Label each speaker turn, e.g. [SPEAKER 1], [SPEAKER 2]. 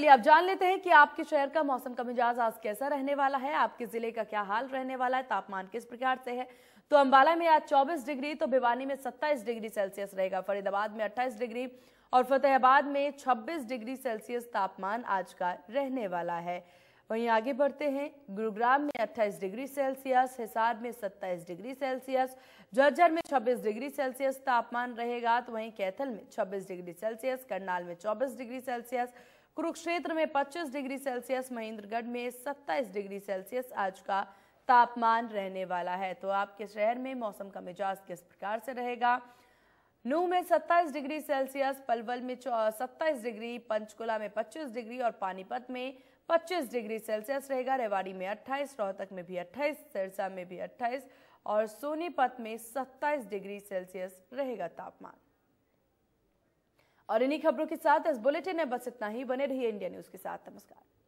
[SPEAKER 1] चलिए आप जान लेते हैं कि आपके शहर का मौसम का मिजाज आज कैसा रहने वाला है आपके जिले का क्या हाल रहने वाला है तापमान किस प्रकार से है तो अम्बाला में आज 24 डिग्री तो भिवानी में 27 डिग्री सेल्सियस रहेगा फरीदाबाद में 28 डिग्री और फतेहाबाद में 26 डिग्री सेल्सियस तापमान आज का रहने वाला है वहीं आगे बढ़ते हैं गुरुग्राम में 28 डिग्री सेल्सियस हिसार में 27 डिग्री सेल्सियस झज्जर में 26 डिग्री सेल्सियस तापमान रहेगा तो वहीं कैथल में 26 डिग्री सेल्सियस करनाल में 24 डिग्री सेल्सियस कुरुक्षेत्र में 25 डिग्री सेल्सियस महेंद्रगढ़ में 27 डिग्री सेल्सियस आज का तापमान रहने वाला है तो आपके शहर में मौसम का मिजाज किस प्रकार से रहेगा नूह में 27 डिग्री सेल्सियस पलवल में 27 डिग्री पंचकुला में 25 डिग्री और पानीपत में 25 डिग्री सेल्सियस रहेगा रेवाड़ी में 28 रोहतक में भी 28 सिरसा में भी 28 और सोनीपत में 27 डिग्री सेल्सियस रहेगा तापमान और इन्हीं खबरों के साथ इस बुलेटिन में बस इतना ही बने रहिए इंडिया न्यूज के साथ नमस्कार